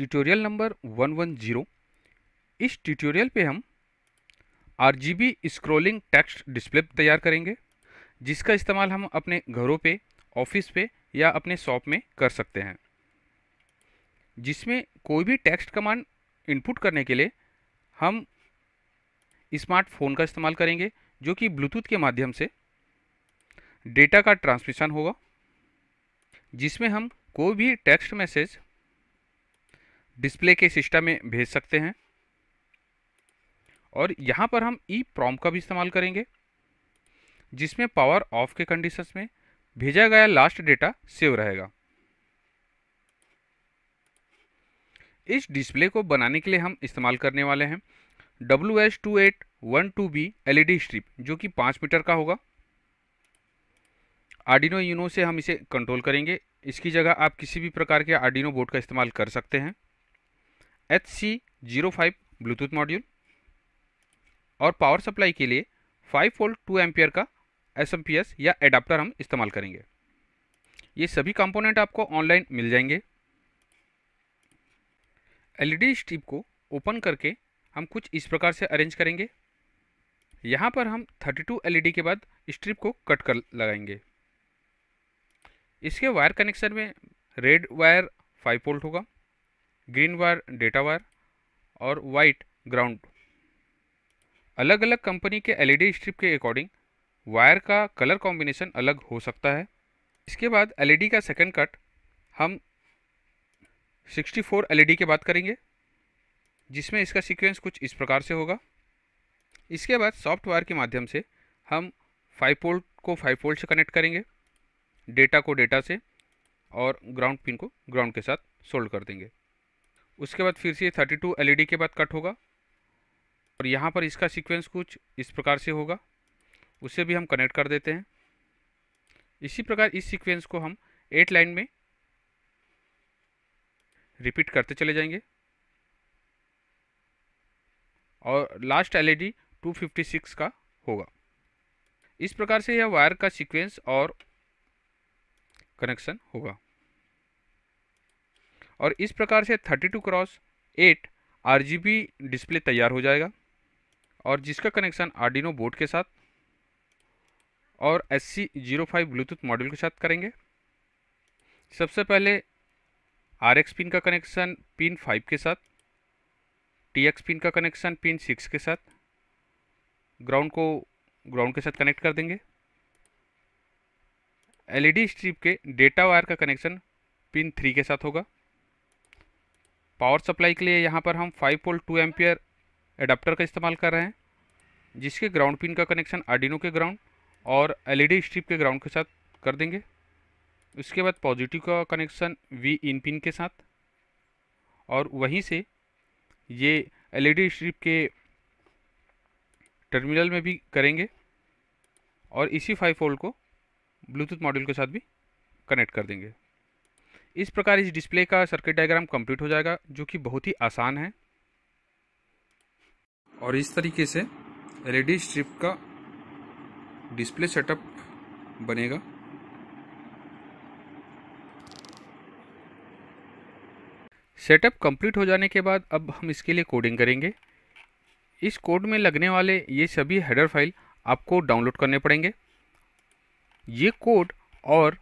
tutorial number 110 इस tutorial पे हम आरजीबी स्क्रॉलिंग टेक्स्ट डिस्प्ले तैयार करेंगे जिसका इस्तेमाल हम अपने घरों पे ऑफिस पे या अपने शॉप में कर सकते हैं जिसमें कोई भी टेक्स्ट कमांड इनपुट करने के लिए हम स्मार्टफोन का इस्तेमाल करेंगे जो कि ब्लूटूथ के माध्यम से डेटा का ट्रांसमिशन होगा जिसमें हम कोई भी टेक्स्ट मैसेज डिस्प्ले के सिस्टम में भेज सकते हैं और यहाँ पर हम ई e प्रॉम का भी इस्तेमाल करेंगे जिसमें पावर ऑफ के कंडीशन में भेजा गया लास्ट डेटा सेव रहेगा इस डिस्प्ले को बनाने के लिए हम इस्तेमाल करने वाले हैं W H two eight one two B L strip जो कि पाँच मीटर का होगा आर्डिनो यूनो से हम इसे कंट्रोल करेंगे इसकी जगह आप किसी भी प्रकार के आर्डिनो बोर्ड का इस्तेमाल कर सकते हैं H C zero five Bluetooth module और पावर सप्लाई के लिए फाइव फोल्ट टू एम्पियर का एस एम पी एस या एडाप्टर हम इस्तेमाल करेंगे ये सभी कंपोनेंट आपको ऑनलाइन मिल जाएंगे एलईडी स्ट्रिप e को ओपन करके हम कुछ इस प्रकार से अरेंज करेंगे यहाँ पर हम 32 एलईडी e के बाद स्ट्रिप को कट कर लगाएंगे इसके वायर कनेक्शन में रेड वायर 5 वोल्ट होगा ग्रीन वायर डेटा वायर और वाइट ग्राउंड अलग अलग कंपनी के एलईडी स्ट्रिप के अकॉर्डिंग वायर का कलर कॉम्बिनेशन अलग हो सकता है इसके बाद एलईडी का सेकंड कट हम 64 एलईडी के बात करेंगे जिसमें इसका सीक्वेंस कुछ इस प्रकार से होगा इसके बाद सॉफ्टवेयर के माध्यम से हम फाइव पोल्ट को फाइव पोल्ट से कनेक्ट करेंगे डेटा को डेटा से और ग्राउंड पिन को ग्राउंड के साथ सोल्ड कर देंगे उसके बाद फिर से थर्टी टू एल के बाद कट होगा और यहाँ पर इसका सीक्वेंस कुछ इस प्रकार से होगा उसे भी हम कनेक्ट कर देते हैं इसी प्रकार इस सीक्वेंस को हम एट लाइन में रिपीट करते चले जाएंगे और लास्ट एलईडी 256 का होगा इस प्रकार से यह वायर का सीक्वेंस और कनेक्शन होगा और इस प्रकार से 32 क्रॉस 8 आर डिस्प्ले तैयार हो जाएगा और जिसका कनेक्शन आर्डिनो बोर्ड के साथ और S C zero five Bluetooth module के साथ करेंगे सबसे पहले आर एक्स पिन का कनेक्शन पिन फाइव के साथ टी एक्स पिन का कनेक्शन पिन सिक्स के साथ ग्राउंड को ग्राउंड के साथ कनेक्ट कर देंगे एलईडी स्ट्रिप e के डेटा वायर का कनेक्शन पिन थ्री के साथ होगा पावर सप्लाई के लिए यहाँ पर हम 5 वोल्ट 2 एम्पियर एडाप्टर का इस्तेमाल कर रहे हैं जिसके ग्राउंड पिन का कनेक्शन आर्डिनो के ग्राउंड और एलईडी स्ट्रिप e के ग्राउंड के साथ कर देंगे उसके बाद पॉजिटिव का कनेक्शन वी इन पिन के साथ और वहीं से ये एलईडी स्ट्रिप e के टर्मिनल में भी करेंगे और इसी फाइव फोल्ड को ब्लूटूथ मॉड्यूल के साथ भी कनेक्ट कर देंगे इस प्रकार इस डिस्प्ले का सर्किट डायग्राम कंप्लीट हो जाएगा जो कि बहुत ही आसान है और इस तरीके से एलईडी स्ट्रिप का डिस्प्ले सेटअप बनेगा सेटअप कंप्लीट हो जाने के बाद अब हम इसके लिए कोडिंग करेंगे इस कोड में लगने वाले ये सभी हेडर फाइल आपको डाउनलोड करने पड़ेंगे ये कोड और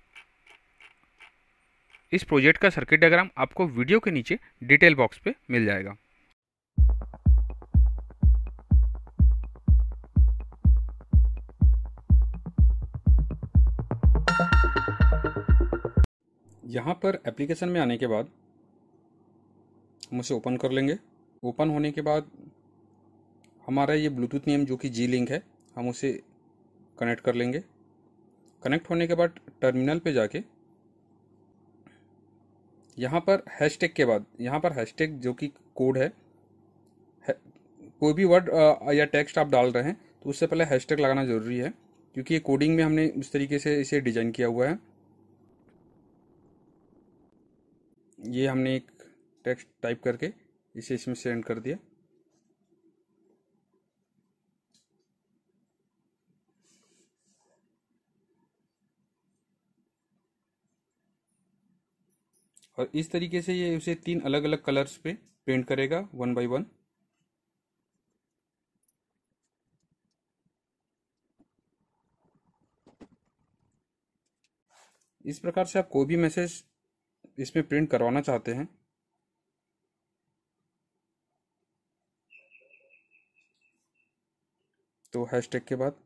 इस प्रोजेक्ट का सर्किट डायग्राम आपको वीडियो के नीचे डिटेल बॉक्स पे मिल जाएगा यहाँ पर एप्लीकेशन में आने के बाद हम उसे ओपन कर लेंगे ओपन होने के बाद हमारा ये ब्लूटूथ नेम जो कि जी लिंक है हम उसे कनेक्ट कर लेंगे कनेक्ट होने के बाद टर्मिनल पे जाके यहाँ पर हैशटैग के बाद यहाँ पर हैशटैग जो कि कोड है, है कोई भी वर्ड या टेक्स्ट आप डाल रहे हैं तो उससे पहले हैशटैग लगाना ज़रूरी है क्योंकि ये कोडिंग में हमने इस तरीके से इसे डिजाइन किया हुआ है ये हमने एक टेक्स्ट टाइप करके इसे इसमें सेंड कर दिया और इस तरीके से ये उसे तीन अलग अलग कलर्स पे पेंट करेगा वन बाय वन इस प्रकार से आप कोई भी मैसेज इसमें प्रिंट करवाना चाहते हैं तो हैशटैग के बाद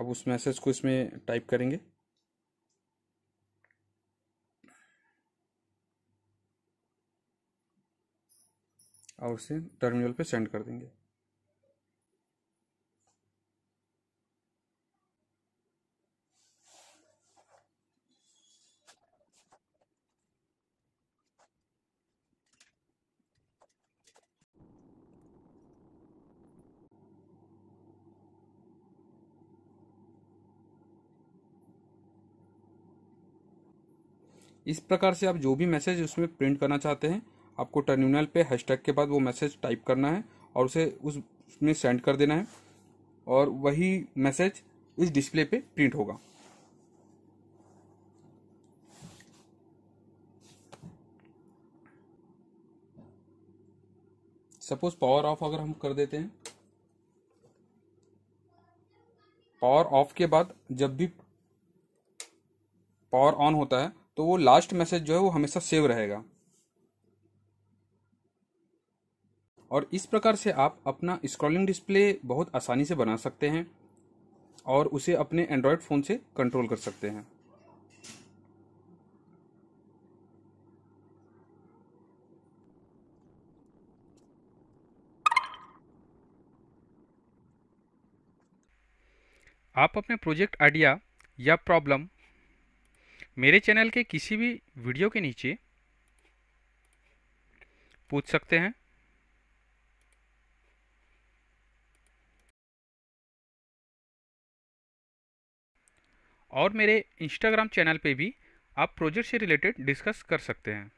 अब उस मैसेज को इसमें टाइप करेंगे और उसे टर्मिनल पे सेंड कर देंगे इस प्रकार से आप जो भी मैसेज उसमें प्रिंट करना चाहते हैं आपको टर्मिनल पे हैशटैग के बाद वो मैसेज टाइप करना है और उसे उसमें सेंड कर देना है और वही मैसेज इस डिस्प्ले पे प्रिंट होगा सपोज पावर ऑफ अगर हम कर देते हैं पावर ऑफ के बाद जब भी पावर ऑन होता है तो वो लास्ट मैसेज जो है वो हमेशा सेव रहेगा और इस प्रकार से आप अपना स्क्रॉलिंग डिस्प्ले बहुत आसानी से बना सकते हैं और उसे अपने एंड्रॉयड फ़ोन से कंट्रोल कर सकते हैं आप अपने प्रोजेक्ट आइडिया या प्रॉब्लम मेरे चैनल के किसी भी वीडियो के नीचे पूछ सकते हैं और मेरे इंस्टाग्राम चैनल पे भी आप प्रोजेक्ट से रिलेटेड डिस्कस कर सकते हैं